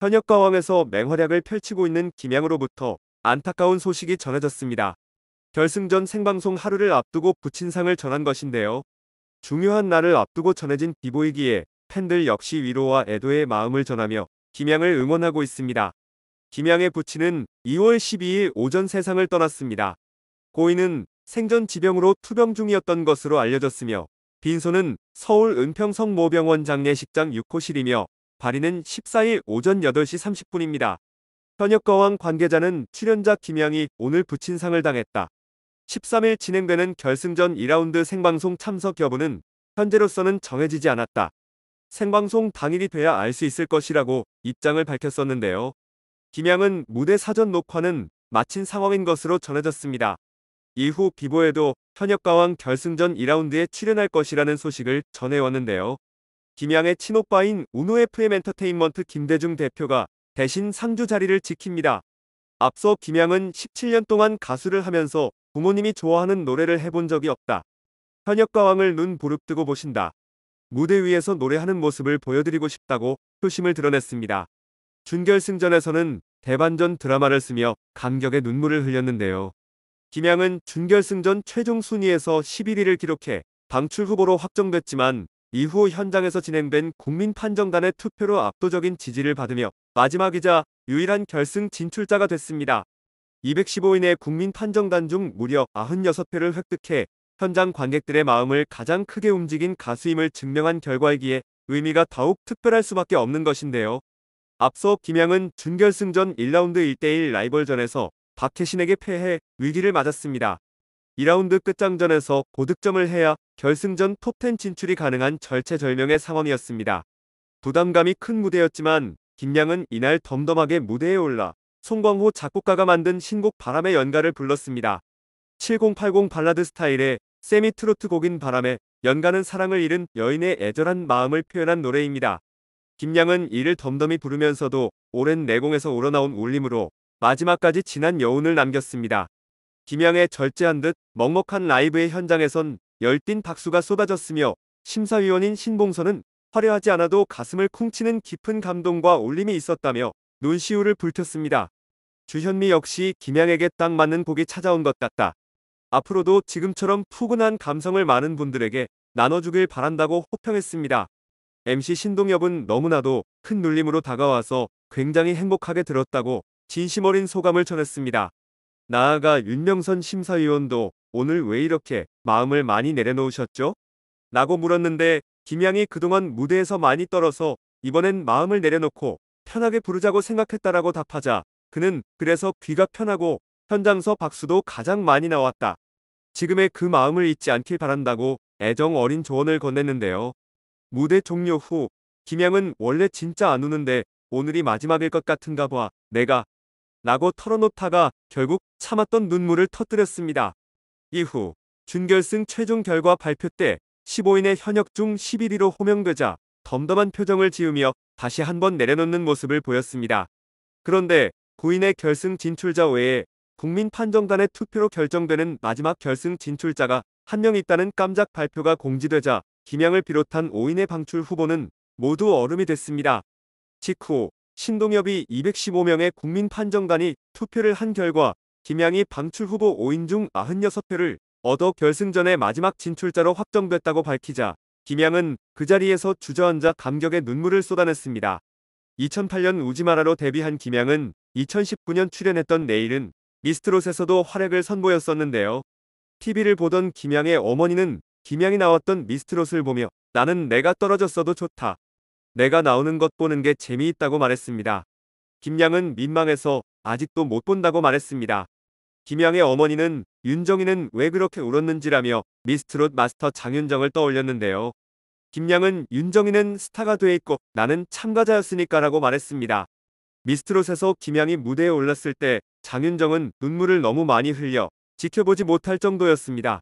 현역 가왕에서 맹활약을 펼치고 있는 김양으로부터 안타까운 소식이 전해졌습니다. 결승전 생방송 하루를 앞두고 부친상을 전한 것인데요. 중요한 날을 앞두고 전해진 비보이기에 팬들 역시 위로와 애도의 마음을 전하며 김양을 응원하고 있습니다. 김양의 부친은 2월 12일 오전 세상을 떠났습니다. 고인은 생전 지병으로 투병 중이었던 것으로 알려졌으며 빈소는 서울 은평성 모병원 장례식장 6호실이며 발인은 14일 오전 8시 30분입니다. 현역 거왕 관계자는 출연자 김양이 오늘 부친상을 당했다. 13일 진행되는 결승전 2라운드 생방송 참석 여부는 현재로서는 정해지지 않았다. 생방송 당일이 돼야 알 수 있을 것이라고 입장을 밝혔었는데요. 김양은 무대 사전 녹화는 마친 상황인 것으로 전해졌습니다. 이후 비보에도 현역 가왕 결승전 2라운드에 출연할 것이라는 소식을 전해왔는데요. 김양의 친오빠인 우노FM엔터테인먼트 김대중 대표가 대신 상주 자리를 지킵니다. 앞서 김양은 17년 동안 가수를 하면서 부모님이 좋아하는 노래를 해본 적이 없다. 현역가왕을 눈 부릅뜨고 보신다. 무대 위에서 노래하는 모습을 보여드리고 싶다고 표심을 드러냈습니다. 준결승전에서는 대반전 드라마를 쓰며 감격의 눈물을 흘렸는데요. 김양은 준결승전 최종 순위에서 11위를 기록해 방출 후보로 확정됐지만 이후 현장에서 진행된 국민 판정단의 투표로 압도적인 지지를 받으며 마지막이자 유일한 결승 진출자가 됐습니다. 215인의 국민 판정단 중 무려 96표를 획득해 현장 관객들의 마음을 가장 크게 움직인 가수임을 증명한 결과이기에 의미가 더욱 특별할 수밖에 없는 것인데요. 앞서 김양은 준결승전 1라운드 1대1 라이벌전에서 박혜신에게 패해 위기를 맞았습니다. 2라운드 끝장전에서 고득점을 해야 결승전 톱10 진출이 가능한 절체절명의 상황이었습니다. 부담감이 큰 무대였지만 김양은 이날 덤덤하게 무대에 올라 송광호 작곡가가 만든 신곡 바람의 연가를 불렀습니다. 7080 발라드 스타일의 세미 트로트 곡인 바람에 연가는 사랑을 잃은 여인의 애절한 마음을 표현한 노래입니다. 김양은 이를 덤덤히 부르면서도 오랜 내공에서 우러나온 울림으로 마지막까지 진한 여운을 남겼습니다. 김양의 절제한 듯 먹먹한 라이브의 현장에선 열띤 박수가 쏟아졌으며 심사위원인 신봉선은 화려하지 않아도 가슴을 쿵치는 깊은 감동과 울림이 있었다며 눈시울을 붉혔습니다. 주현미 역시 김양에게 딱 맞는 곡이 찾아온 것 같다. 앞으로도 지금처럼 푸근한 감성을 많은 분들에게 나눠주길 바란다고 호평했습니다. MC 신동엽은 너무나도 큰 눌림으로 다가와서 굉장히 행복하게 들었다고 진심 어린 소감을 전했습니다. 나아가 윤명선 심사위원도 오늘 왜 이렇게 마음을 많이 내려놓으셨죠? 라고 물었는데 김양이 그동안 무대에서 많이 떨어서 이번엔 마음을 내려놓고 편하게 부르자고 생각했다라고 답하자 그는 그래서 귀가 편하고 현장서 박수도 가장 많이 나왔다. 지금의 그 마음을 잊지 않길 바란다고 애정 어린 조언을 건넸는데요. 무대 종료 후 김양은 원래 진짜 안 우는데 오늘이 마지막일 것 같은가 봐 내가 라고 털어놓다가 결국 참았던 눈물을 터뜨렸습니다. 이후 준결승 최종 결과 발표 때 15인의 현역 중 11위로 호명되자 덤덤한 표정을 지으며 다시 한 번 내려놓는 모습을 보였습니다. 그런데 9인의 결승 진출자 외에 국민 판정단의 투표로 결정되는 마지막 결승 진출자가 한 명 있다는 깜짝 발표가 공지되자 김양을 비롯한 5인의 방출 후보는 모두 얼음이 됐습니다. 직후 신동엽이 215명의 국민 판정관이 투표를 한 결과 김양이 방출 후보 5인 중 96표를 얻어 결승전의 마지막 진출자로 확정됐다고 밝히자 김양은 그 자리에서 주저앉아 감격의 눈물을 쏟아냈습니다. 2008년 우지마라로 데뷔한 김양은 2019년 출연했던 내일은 미스트롯에서도 활약을 선보였었는데요. TV를 보던 김양의 어머니는 김양이 나왔던 미스트롯을 보며 나는 내가 떨어졌어도 좋다. 내가 나오는 것 보는 게 재미있다고 말했습니다. 김양은 민망해서 아직도 못 본다고 말했습니다. 김양의 어머니는 윤정이는 왜 그렇게 울었는지라며 미스트롯 마스터 장윤정을 떠올렸는데요. 김양은 윤정이는 스타가 돼 있고 나는 참가자였으니까라고 말했습니다. 미스트롯에서 김양이 무대에 올랐을 때 장윤정은 눈물을 너무 많이 흘려 지켜보지 못할 정도였습니다.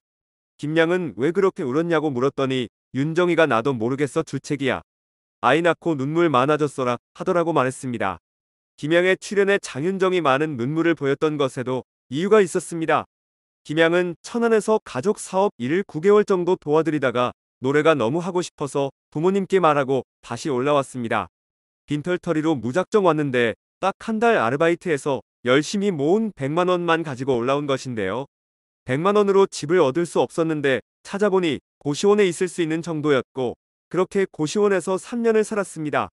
김양은 왜 그렇게 울었냐고 물었더니 윤정이가 나도 모르겠어 주책이야. 아이 낳고 눈물 많아졌어라 하더라고 말했습니다. 김양의 출연에 장윤정이 많은 눈물을 보였던 것에도 이유가 있었습니다. 김양은 천안에서 가족 사업 일을 9개월 정도 도와드리다가 노래가 너무 하고 싶어서 부모님께 말하고 다시 올라왔습니다. 빈털터리로 무작정 왔는데 딱 한 달 아르바이트에서 열심히 모은 100만원만 가지고 올라온 것인데요. 100만원으로 집을 얻을 수 없었는데 찾아보니 고시원에 있을 수 있는 정도였고 그렇게 고시원에서 3년을 살았습니다.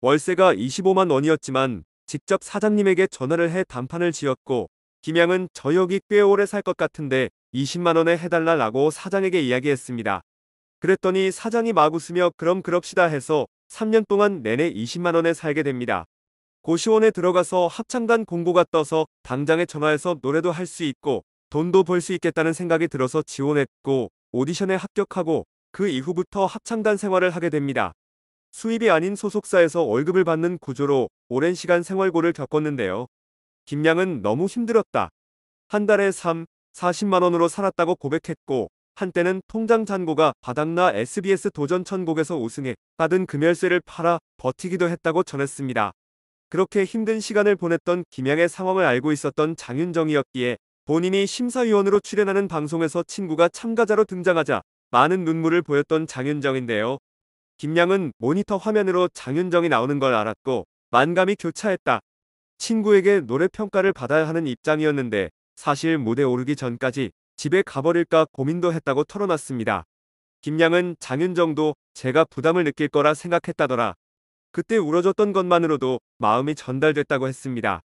월세가 25만 원이었지만 직접 사장님에게 전화를 해 단판을 지었고 김양은 저 여기 꽤 오래 살 것 같은데 20만 원에 해달라고 사장에게 이야기했습니다. 그랬더니 사장이 마구 으며 그럼 그럽시다 해서 3년 동안 내내 20만 원에 살게 됩니다. 고시원에 들어가서 합창단 공고가 떠서 당장에 전화해서 노래도 할 수 있고 돈도 벌 수 있겠다는 생각이 들어서 지원했고 오디션에 합격하고 그 이후부터 합창단 생활을 하게 됩니다. 수입이 아닌 소속사에서 월급을 받는 구조로 오랜 시간 생활고를 겪었는데요. 김양은 너무 힘들었다. 한 달에 3, 40만 원으로 살았다고 고백했고 한때는 통장 잔고가 바닥나 SBS 도전 천곡에서 우승해 받은 금열쇠를 팔아 버티기도 했다고 전했습니다. 그렇게 힘든 시간을 보냈던 김양의 상황을 알고 있었던 장윤정이었기에 본인이 심사위원으로 출연하는 방송에서 친구가 참가자로 등장하자 많은 눈물을 보였던 장윤정인데요. 김양은 모니터 화면으로 장윤정이 나오는 걸 알았고 만감이 교차했다. 친구에게 노래 평가를 받아야 하는 입장이었는데 사실 무대 오르기 전까지 집에 가버릴까 고민도 했다고 털어놨습니다. 김양은 장윤정도 제가 부담을 느낄 거라 생각했다더라. 그때 울어줬던 것만으로도 마음이 전달됐다고 했습니다.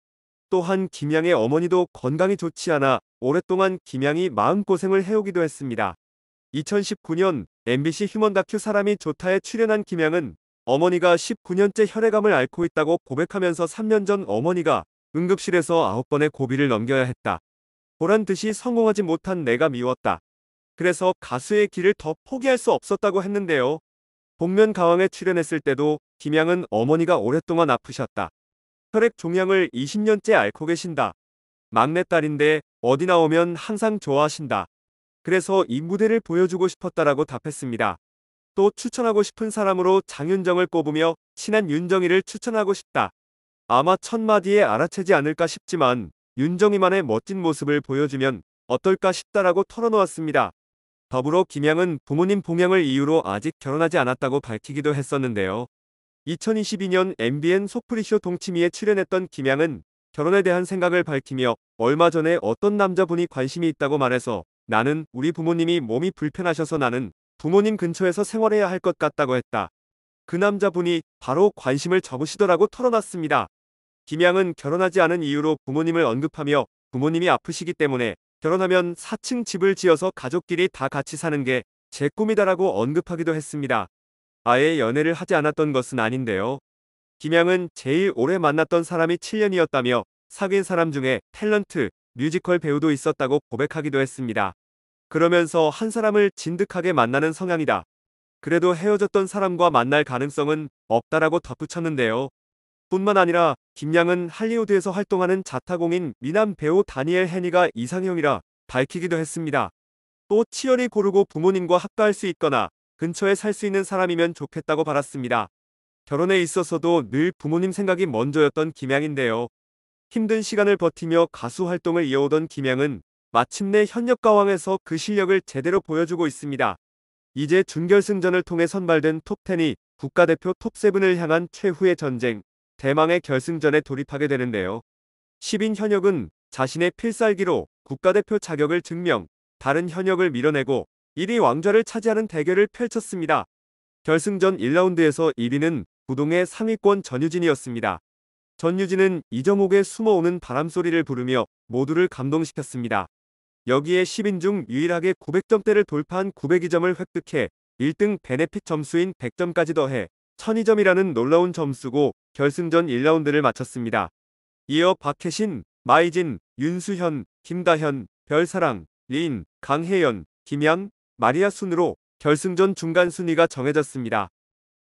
또한 김양의 어머니도 건강이 좋지 않아 오랫동안 김양이 마음고생을 해오기도 했습니다. 2019년 MBC 휴먼 다큐 사람이 좋다에 출연한 김양은 어머니가 19년째 혈액암을 앓고 있다고 고백하면서 3년 전 어머니가 응급실에서 9번의 고비를 넘겨야 했다. 보란 듯이 성공하지 못한 내가 미웠다. 그래서 가수의 길을 더 포기할 수 없었다고 했는데요. 복면 가왕에 출연했을 때도 김양은 어머니가 오랫동안 아프셨다. 혈액 종양을 20년째 앓고 계신다. 막내딸인데 어디 나오면 항상 좋아하신다. 그래서 이 무대를 보여주고 싶었다라고 답했습니다. 또 추천하고 싶은 사람으로 장윤정을 꼽으며 친한 윤정이를 추천하고 싶다. 아마 첫마디에 알아채지 않을까 싶지만 윤정이만의 멋진 모습을 보여주면 어떨까 싶다라고 털어놓았습니다. 더불어 김양은 부모님 봉양을 이유로 아직 결혼하지 않았다고 밝히기도 했었는데요. 2022년 MBN 소프리쇼 동치미에 출연했던 김양은 결혼에 대한 생각을 밝히며 얼마 전에 어떤 남자분이 관심이 있다고 말해서 나는 우리 부모님이 몸이 불편하셔서 나는 부모님 근처에서 생활해야 할 것 같다고 했다. 그 남자분이 바로 관심을 적으시더라고 털어놨습니다. 김양은 결혼하지 않은 이유로 부모님을 언급하며 부모님이 아프시기 때문에 결혼하면 4층 집을 지어서 가족끼리 다 같이 사는 게 제 꿈이다라고 언급하기도 했습니다. 아예 연애를 하지 않았던 것은 아닌데요. 김양은 제일 오래 만났던 사람이 7년이었다며 사귄 사람 중에 탤런트, 뮤지컬 배우도 있었다고 고백하기도 했습니다. 그러면서 한 사람을 진득하게 만나는 성향이다. 그래도 헤어졌던 사람과 만날 가능성은 없다라고 덧붙였는데요. 뿐만 아니라 김양은 할리우드에서 활동하는 자타공인 미남 배우 다니엘 해니가 이상형이라 밝히기도 했습니다. 또 치열히 고르고 부모님과 합가할 수 있거나 근처에 살 수 있는 사람이면 좋겠다고 바랐습니다. 결혼에 있어서도 늘 부모님 생각이 먼저였던 김양인데요. 힘든 시간을 버티며 가수 활동을 이어오던 김양은 마침내 현역 가왕에서 그 실력을 제대로 보여주고 있습니다. 이제 준결승전을 통해 선발된 톱10이 국가대표 톱7을 향한 최후의 전쟁, 대망의 결승전에 돌입하게 되는데요. 10인 현역은 자신의 필살기로 국가대표 자격을 증명, 다른 현역을 밀어내고 1위 왕좌를 차지하는 대결을 펼쳤습니다. 결승전 1라운드에서 1위는 부동의 상위권 전유진이었습니다. 전유진은 이정옥의 숨어오는 바람소리를 부르며 모두를 감동시켰습니다. 여기에 10인 중 유일하게 900점대를 돌파한 902점을 획득해 1등 베네핏 점수인 100점까지 더해 1002점이라는 놀라운 점수고 결승전 1라운드를 마쳤습니다. 이어 박혜신, 마이진, 윤수현, 김다현, 별사랑, 린, 강혜연, 김양, 마리아 순으로 결승전 중간 순위가 정해졌습니다.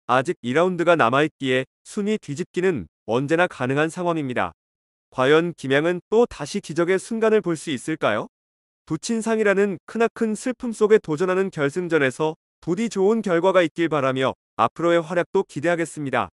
아직 2라운드가 남아있기에 순위 뒤집기는 언제나 가능한 상황입니다. 과연 김양은 또 다시 기적의 순간을 볼 수 있을까요? 부친상이라는 크나큰 슬픔 속에 도전하는 결승전에서 부디 좋은 결과가 있길 바라며 앞으로의 활약도 기대하겠습니다.